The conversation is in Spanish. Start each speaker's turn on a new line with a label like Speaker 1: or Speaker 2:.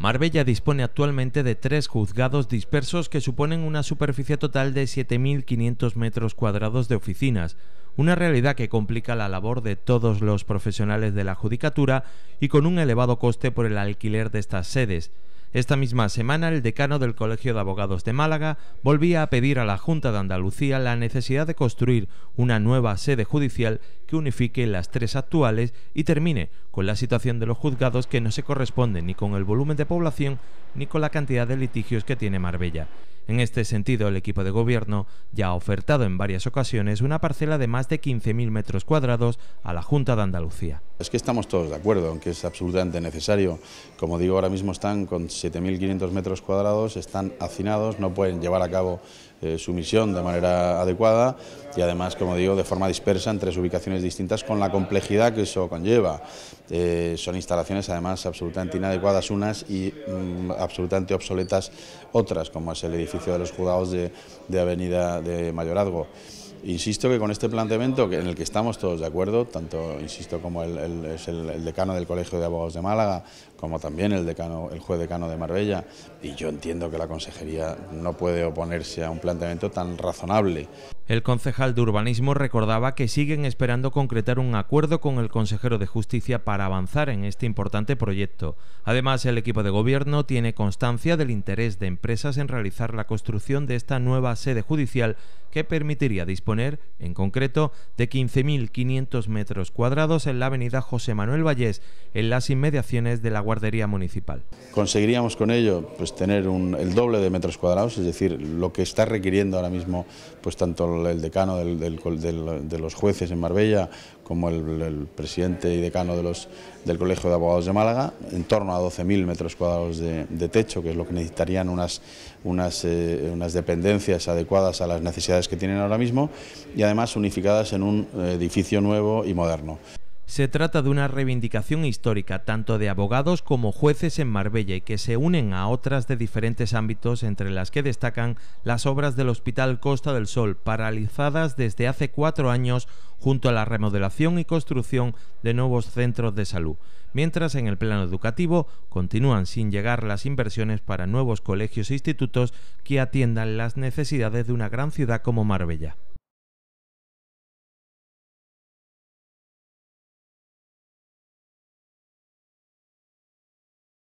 Speaker 1: Marbella dispone actualmente de tres juzgados dispersos que suponen una superficie total de 7.500 metros cuadrados de oficinas, una realidad que complica la labor de todos los profesionales de la judicatura y con un elevado coste por el alquiler de estas sedes. Esta misma semana, el decano del Colegio de Abogados de Málaga volvía a pedir a la Junta de Andalucía la necesidad de construir una nueva sede judicial que unifique las tres actuales y termine con la situación de los juzgados que no se corresponde ni con el volumen de población ni con la cantidad de litigios que tiene Marbella. En este sentido, el equipo de gobierno ya ha ofertado en varias ocasiones una parcela de más de 15.000 metros cuadrados a la Junta de Andalucía.
Speaker 2: Es que estamos todos de acuerdo, aunque es absolutamente necesario. Como digo, ahora mismo están con 7.500 metros cuadrados, están hacinados, no pueden llevar a cabo eh, su misión de manera adecuada y además, como digo, de forma dispersa en tres ubicaciones distintas con la complejidad que eso conlleva. Eh, son instalaciones además absolutamente inadecuadas unas y mm, absolutamente obsoletas otras, como es el edificio de los juzgados de, de Avenida de Mayorazgo. Insisto que con este planteamiento, en el que estamos todos de acuerdo, tanto, insisto, como el, es el, decano del Colegio de Abogados de Málaga, como también el, decano, el juez decano de Marbella, y yo entiendo que la consejería no puede oponerse a un planteamiento tan razonable.
Speaker 1: El concejal de urbanismo recordaba que siguen esperando concretar un acuerdo con el consejero de justicia para avanzar en este importante proyecto. Además, el equipo de gobierno tiene constancia del interés de empresas en realizar la construcción de esta nueva sede judicial que permitiría disponer, en concreto, de 15.500 metros cuadrados en la avenida José Manuel Vallés, en las inmediaciones de la guardería municipal.
Speaker 2: Conseguiríamos con ello pues, tener el doble de metros cuadrados, es decir, lo que está requiriendo ahora mismo pues, tanto el decano de los jueces en Marbella, como el, presidente y decano del Colegio de Abogados de Málaga, en torno a 12.000 metros cuadrados de, techo, que es lo que necesitarían eh, unas, dependencias adecuadas a las necesidades que tienen ahora mismo, y además unificadas en un eh, edificio nuevo y moderno.
Speaker 1: Se trata de una reivindicación histórica tanto de abogados como jueces en Marbella y que se unen a otras de diferentes ámbitos entre las que destacan las obras del Hospital Costa del Sol paralizadas desde hace cuatro años junto a la remodelación y construcción de nuevos centros de salud, mientras en el plano educativo continúan sin llegar las inversiones para nuevos colegios e institutos que atiendan las necesidades de una gran ciudad como Marbella.